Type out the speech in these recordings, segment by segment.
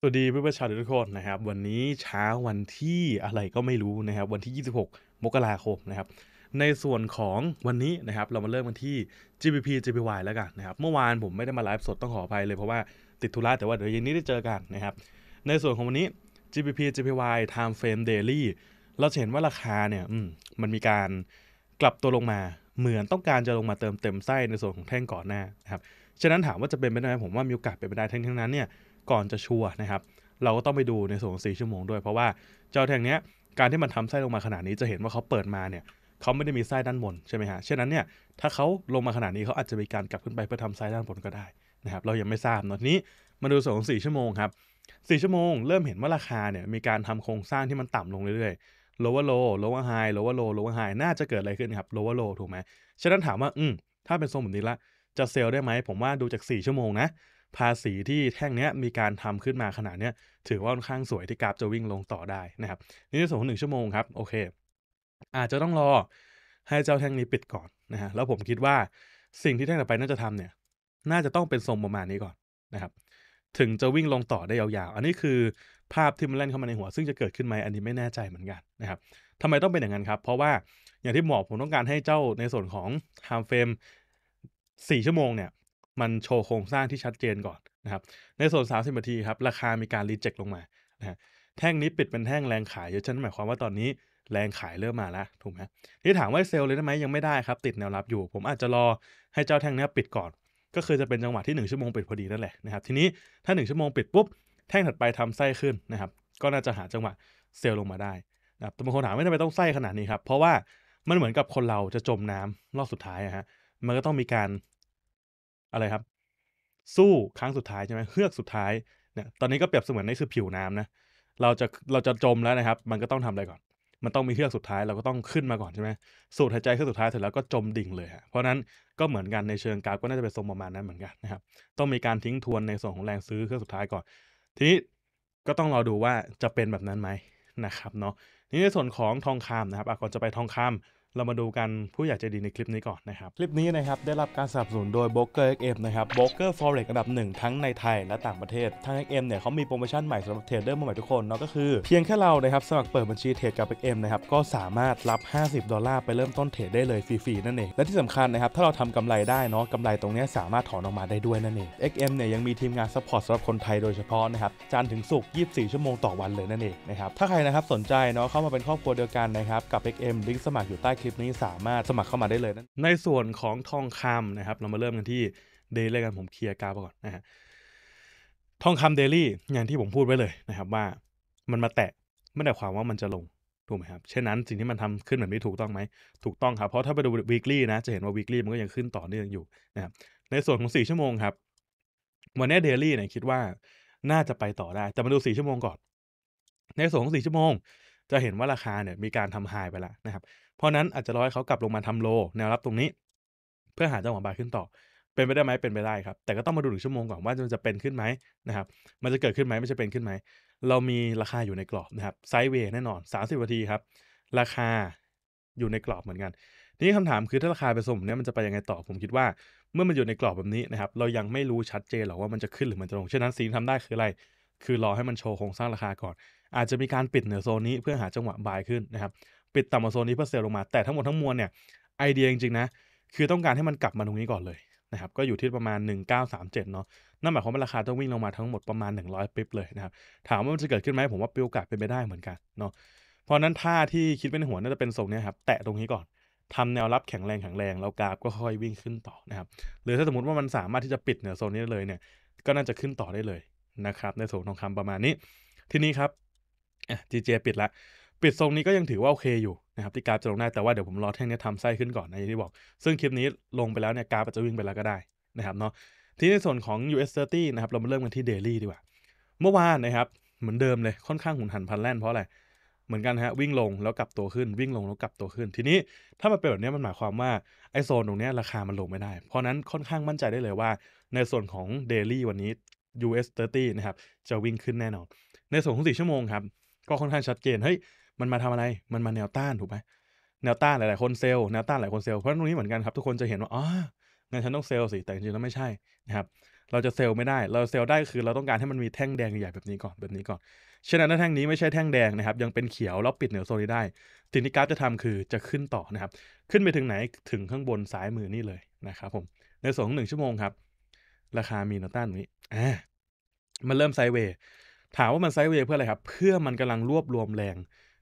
สวัสดีเพื่อนประชาชนทุกคนนะครับวันนี้เช้าวันที่อะไรก็ไม่รู้นะครับวันที่ 26 มกราคมนะครับในส่วนของวันนี้นะครับเรามาเริ่มกันที่ g p p GPY แล้วกันนะครับเมื่อวานผมไม่ได้มาไลฟ์สดต้องขออภัยเลยเพราะว่าติดธุระแต่ว่าเดี๋ยวเย็นนี้ได้เจอกันนะครับในส่วนของวันนี้ g p p GPY Time Frame Daily เราเห็นว่าราคาเนี่ยมันมีการกลับตัวลงมาเหมือนต้องการจะลงมาเติมเต็มไส้ในส่วนของแท่งก่อนหน้านะครับฉะนั้นถามว่าจะเป็นไปได้ไหมผมว่ามีโอกาสเป็นไปได้ทั้งทั้งนั้นเนี่ยก่อนจะชัวนะครับ เราก็ต้องไปดูในส่วนของ4 ชั่วโมงด้วย เพราะว่าเจ้าแทงเนี้ย การที่มันทำไส้ลงมาขนาดนี้ จะเห็นว่าเขาเปิดมาเนี่ยเขาไม่ได้มีไส้ด้านบนใช่ไหมฮะเช่นนั้นเนี่ย ถ้าเขาลงมาขนาดนี้เขาอาจจะมีการกลับขึ้นไปเพื่อทำไส้ด้านบนก็ได้นะครับ เรายังไม่ทราบเนาะนี้มาดูส่วนของ4 ชั่วโมงครับ 4 ชั่วโมงเริ่มเห็นว่าราคาเนี่ย มีการทำโครงสร้างที่มันต่ำลงเรื่อยๆ lower low lower high lower low lower high น่าจะเกิดอะไรขึ้นครับ lower low ถูกไหมฉะนั้นถามว่าอืมถ้าเป็นทรงแบบนี้ละจะเซลล์ได้ไหมผมว่าดูจาก 4 ชั่วโมงนะภาษีที่แท่งนี้มีการทำขึ้นมาขนาดนี้ถือว่าค่อนข้างสวยที่กราฟจะวิ่งลงต่อได้นะครับ นี่ในส่วนของหนึ่งชั่วโมงครับโอเค อาจจะต้องรอให้เจ้าแท่งนี้ปิดก่อนนะฮะแล้วผมคิดว่าสิ่งที่แท่งต่อไปน่าจะทำเนี่ยน่าจะต้องเป็นทรงประมาณนี้ก่อนนะครับ ถึงจะวิ่งลงต่อได้ยาวๆอันนี้คือ ภาพที่มันเล่นเข้ามาในหัว ซึ่งจะเกิดขึ้นไหมอันนี้ไม่แน่ใจเหมือนกันนะครับทำไมต้องเป็นอย่างนั้นครับ เพราะว่าอย่างที่หมอกผมต้องการให้เจ้าในส่วนของ time frame ่ชั่วโมงเนี่ยมันโชว์โครงสร้างที่ชัดเจนก่อนนะครับในส่วน30นาทีครับ ราคามีการรีเจ็คลงมานะแท่งนี้ปิดเป็นแท่งแรงขายเยอะฉันหมายความว่าตอนนี้แรงขายเริ่มมาแล้วถูกไหมที่ถามว่าเซลล์เลยได้ไหมยังไม่ได้ครับ ติดแนวรับอยู่ ผมอาจจะรอให้เจ้าแท่งนี้ปิดก่อน ก็คือจะเป็นจังหวะที่ 1 ชั่วโมงปิดพอดีนั่นแหละนะครับทีนี้ถ้า 1ชั่วโมงปิดปุ๊บ แท่งถัดไปทำไส้ขึ้นนะครับก็น่าจะหาจังหวะเซลล์ลงมาได้นะครับแต่บางคนถามว่าทำไมต้องไส้ขนาดนี้ครับเพราะว่ามันเหมือนกับคนเราจะจมน้ำรอบสุดท้ายอะฮะมันก็ต้องมีการอะไรครับ สู้ครั้งสุดท้ายใช่ไหมเฮือกสุดท้ายเนี่ยตอนนี้ก็เปรียบเสมือนนี่คือผิวน้ำนะเราจะเราจะจมแล้วนะครับ มันก็ต้องทำอะไรก่อน มันต้องมีเฮือกสุดท้ายเราก็ต้องขึ้นมาก่อนใช่ไหมสูดหายใจเฮือกสุดท้ายเสร็จแล้วก็จมดิ่งเลยฮะเพราะนั้นก็เหมือนกันในเชิงกราฟก็น่าจะเป็นทรงประมาณนั้นเหมือนกันนะครับต้องมีการทิ้งทวนในส่วนของแรงซื้อเฮือกสุดท้ายก่อน ทีนี้ก็ต้องรอดูว่าจะเป็นแบบนั้นไหมนะครับเนาะนี่ในส่วนของทองคำนะครับก่อนจะไปทองคำเรามาดูกันผู้อยากจะดีในคลิปนี้ก่อนนะครับ คลิปนี้นะครับ ได้รับการสนับสนุนโดย b r o k e r XM นะครับโบรกเกอร์ฟอเร็กอันดับหนึ่งทั้งในไทยและต่างประเทศทาง XM เนี่ยเขามีโปรโมชั่นใหม่สำหรับเทรดเดอร์มือใหม่ทุกคนเนาะก็คือ เพียงแค่เรานะครับ สมัครเปิดบัญชีเทรดกับ XM นะครับ ก็สามารถรับ 50 ดอลลาร์ไปเริ่มต้นเทรดได้เลยฟรีๆนั่นเองและที่สำคัญนะครับถ้าเราทำกำไรได้เนาะกำไรตรงนี้สามารถถอนออกมาได้ด้วยนั่นเอง XM เนี่ยยังมีทีมงานซัพพอร์ตสำหรับคนไทยโดยเฉพาะนะครับจันถึงสุก24 ชั่วโมงต่อวันเลยนั่นเองนะครับถ้าใครนะครับสนใจเนาะเข้ามาเป็นครอบครัวเดียวกันนะครับกับ XM ลิงก์สมัครอยู่ใต้คลิปนี้สามารถสมัครเข้ามาได้เลยนะ ในส่วนของทองคำนะครับ เรามาเริ่มกันที่เดลี่กันผมเคลียร์กราฟก่อนนะฮะทองคำเดลี่อย่างที่ผมพูดไว้เลยนะครับ ว่ามันมาแตะไม่ได้ความว่ามันจะลงถูกไหมครับเช่นนั้นสิ่งที่มันทำขึ้นแบบนี้ถูกต้องไหมถูกต้องครับเพราะถ้าไปดู weekly นะ จะเห็นว่า weekly มันก็ยังขึ้นต่อเนื่องอยู่นะครับในส่วนของ4ชั่วโมงครับ วันนี้เดลี่เนี่ยคิดว่าน่าจะไปต่อได้แต่มาดู4ชั่วโมงก่อนในส่วนของ4ชั่วโมงจะเห็นว่าราคาเนี่ยมีการทำหายไปแล้วนะครับเพราะนั้นอาจจะรอให้เขากลับลงมาทำโลแนวรับตรงนี้ เพื่อหาจังหวะบายขึ้นต่อ เป็นไปได้ไหมเป็นไปได้ครับ แต่ก็ต้องมาดูหนึ่งชั่วโมงก่อนว่ามันจะเป็นขึ้นไหมนะครับ มันจะเกิดขึ้นไหมไม่ใจะเป็นขึ้นไหมเรามีราคาอยู่ในกรอบนะครับไซด์เวย์แน่นอน 30นาทีครับ ราคาอยู่ในกรอบเหมือนกันนี่คำถามคือถ้าราคาไปสมเนี้ยมันจะไปยังไงต่อผมคิดว่าเมื่อมันอยู่ในกรอบแบบนี้นะครับ เรายังไม่รู้ชัดเจนหรอกว่ามันจะขึ้นหรือมันจะลงฉะนั้นสิ่งทำได้คืออะไร คือรอให้มันโชว์โครงสร้างราคาก่อน อาจจะมีการปิดเหนือโซนนี้เพื่อหาจังหวะบายขึ้นนะครับปิดต่ำกว่าโซนนี้เพื่อเซลลลงมาแต่ทั้งหมดทั้งมวลเนี่ยไอเดียจริงๆนะ คือต้องการให้มันกลับมาตรงนี้ก่อนเลยนะครับก็อยู่ที่ประมาณ 1937 เนาะนั่นหมายความว่าราคาต้องวิ่งลงมาทั้งหมดประมาณ 100ปิ๊บเลยนะครับ ถามว่ามันจะเกิดขึ้นไหมผมว่าปีโอกาสเป็นไปได้เหมือนกันเนาะเพราะนั้นท่าที่คิดเป็นหัวน่าจะเป็นทรงนี้ครับแตะตรงนี้ก่อนทำแนวรับแข็งแรงแข็งแรงแล้วกราฟก็ค่อยวิ่งขึ้นต่อนะครับหรือถ้าสมมติว่ามันสามารถที่จะปิดเหนือโซนนี้เลยเนี่ย ก็น่าจะขึ้นต่อได้เลยนะครับ ในโซนทองคำประมาณนี้ ทีนี้ครับจีเจปิดละปิดทรงนี้ก็ยังถือว่าโอเคอยู่นะครับที่กราฟจะลงได้แต่ว่าเดี๋ยวผมรอแท่งนี้ทำไส้ขึ้นก่อนนะที่บอก ซึ่งคลิปนี้ลงไปแล้วเนี่ยกราฟอาจจะวิ่งไปแล้วก็ได้นะครับเนาะที่ในส่วนของ US 30นะครับเรามาเริ่มกันที่ daily ดีกว่า เมื่อวานนะครับเหมือนเดิมเลย ค่อนข้างหุนหันพันแล่นเพราะอะไร เหมือนกันฮะวิ่งลงแล้วกลับตัวขึ้น วิ่งลงแล้วกลับตัวขึ้นทีนี้ถ้ามันเป็นแบบนี้มันหมายความว่าไอโซนตรงนี้ราคามันลงไม่ได้เพราะนั้นค่อนข้างมั่นใจได้เลยว่า ในส่วนของ daily วันนี้ US 30นะครับจะวิ่งขึ้นแน่นอนในส่วนของ4ชั่วโมงครับก็ค่อนข้างชัดเจนเฮ้ยมันมาทำอะไร มันมาแนวต้านถูกไหมแนวต้านหลาย ๆ คนเซลล์แนวต้านหลายคนเซลล์เพราะตรงนี้เหมือนกันครับ ทุกคนจะเห็นว่าอ๋องั้นฉันต้องเซลล์สิ แต่จริง ๆ แล้วไม่ใช่นะครับ เราจะเซลล์ไม่ได้ เราเซลล์ได้คือเราต้องการให้มันมีแท่งแดงใหญ่แบบนี้ก่อน แบบนี้ก่อนฉะนั้นถ้าแท่งนี้ไม่ใช่แท่งแดงนะครับ ยังเป็นเขียวแล้วปิดเหนือโซนนี้ได้ สิ่งที่กราฟจะทำคือจะขึ้นต่อนะครับ ขึ้นไปถึงไหน ถึงข้างบนซ้ายมือนี่เลยนะครับผม ในส่วนของหนึ่งชั่วโมงครับ ราคามีแนวต้านนี้ อ่า มันเริ่มไซเวย์ถามว่ามันไซเวย์เพื่ออะไรครับ เพื่อมันกำลังรวบรวมแรง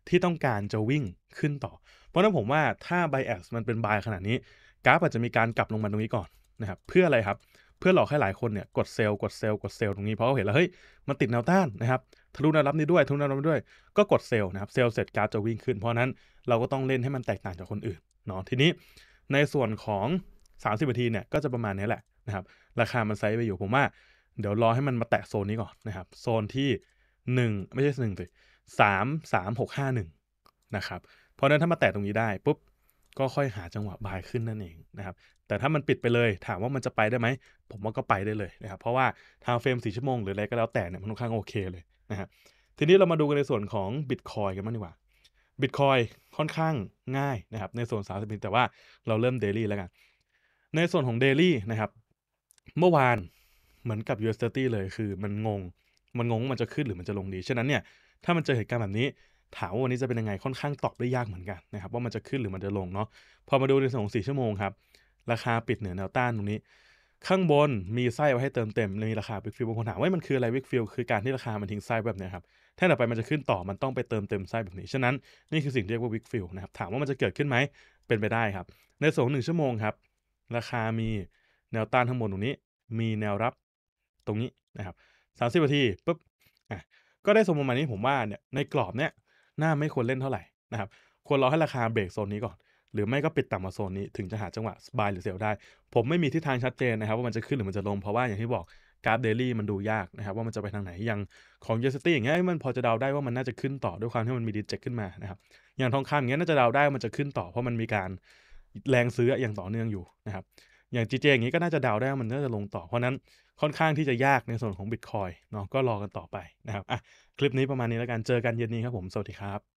ที่ต้องการจะวิ่งขึ้นต่อ เพราะนั้นผมว่าถ้า bias มันเป็นบายขนาดนี้กราฟอาจจะมีการกลับลงมาตรงนี้ก่อนนะครับเพื่ออะไรครับ เพื่อหลอกให้หลายคนเนี่ยกดเซลล์กดเซลล์กดเซลล์ตรงนี้เพราะเขาเห็นแล้วเฮ้ยมันติดแนวต้านนะครับทะลุแนวรับนี้ด้วย ทะลุแนวรับนีด้วย ก็กดเซลล์นะครับเซลล์เสร็จกราฟจะวิ่งขึ้น เพราะนั้นเราก็ต้องเล่นให้มันแตกต่างจากคนอื่นเนาะทีนี้ในส่วนของ 30นาทีเนี่ยก็จะประมาณนี้แหละนะครับราคามันไซด์ไปอยู่ผมว่า เดี๋ยวรอให้มันมาแตะโซนนี้ก่อนนะครับโซนที่ 1 ไม่ใช่หนึ่งสิสามสามหกห้าหนึ่งนะครับ เพราะนั้นถ้ามาแตะตรงนี้ได้ปุ๊บก็ค่อยหาจังหวะ บายขึ้นนั่นเองนะครับ แต่ถ้ามันปิดไปเลย ถามว่ามันจะไปได้ไหม ผมว่าก็ไปได้เลยนะครับเพราะว่าทางเฟรมสี่ชั่วโมงหรืออะไรก็แล้วแต่เนี่ยมันค่อนข้างโอเคเลยนะครับทีนี้เรามาดูกันในส่วนของบิตคอยกันบ้างดีกว่าบิตคอยค่อนข้างง่ายนะครับ ในส่วนสามสิบแต่ว่าเราเริ่มเดลี่แล้วกัน ในส่วนของเดลี่นะครับเมื่อวานเหมือนกับ u s d t เลยคือมันงง มันงงมันจะขึ้นหรือมันจะลงดีฉะนั้นเนี่ยถ้ามันเจอเหตุการณ์แบบนี้ ถามว่าวันนี้จะเป็นยังไง ค่อนข้างตอบได้ยากเหมือนกันนะครับว่ามันจะขึ้นหรือมันจะลงเนาะ พอมาดูในส่งสี่ง4 ชั่วโมงครับ ราคาปิดเหนือแนวต้านตรงนี้ ข้างบนมีไส้ไว้ให้เติมเต็ม มีราคาวิกฟิลบางคนถามว่ามันคืออะไร วิกฟิลคือการที่ราคามันทิ้งไส้แบบนี้ครับ ถ้าต่อไปมันจะขึ้นต่อ มันต้องไปเติมเต็มไส้แบบนี้ ฉะนั้นนี่คือสิ่งเรียกว่าวิกฟิลนะครับ ถามว่ามันจะเกิดขึ้นไหมเป็นไปได้ครับ ในส่งหนึ่งชั่วโมงครับ ราคามีแนวต้านข้างบนตรงนี้ มีแนวรับตรงนี้นะครับสามสิบนาทีปุ๊บก็ได้สมมปรมาณนี้ผมว่าเนี่ยในกรอบเนี่ยน่าไม่ควรเล่นเท่าไหร่นะครับควรรอให้ราคาเบรกโซนนี้ก่อน หรือไม่ก็ปิดต่ำมาโซนนี้ ถึงจะหาจังหวะสบายหรือเซลได้ ผมไม่มีทิศทางชัดเจนนะครับว่ามันจะขึ้นหรือมันจะลง เพราะว่าอย่างที่บอกกราฟเดลี่มันดูยากนะครับว่ามันจะไปทางไหนอย่างของเูสตี้อย่างเงี้ยมันพอจะเดาได้ว่ามันน่าจะขึ้นต่อด้วยความที่มันมีดิเจคขึ้นมานะครับอย่างทองคำอย่างเงี้ยน่าจะเดาได้มันจะขึ้นต่อ เพราะมันมีการแรงซื้ออย่างต่อเนื่องอยู่นะครับอย่างจีเจอย่างงี้ก็น่าจะเดาได้ว่ามันน่าจะลงต่อเพราะนั้นค่อนข้างที่จะยากในส่วนของ Bitcoin เนาะก็รอกันต่อไปนะครับอ่ะคลิปนี้ประมาณนี้แล้วกันเจอกันเย็นนี้ครับผม สวัสดีครับ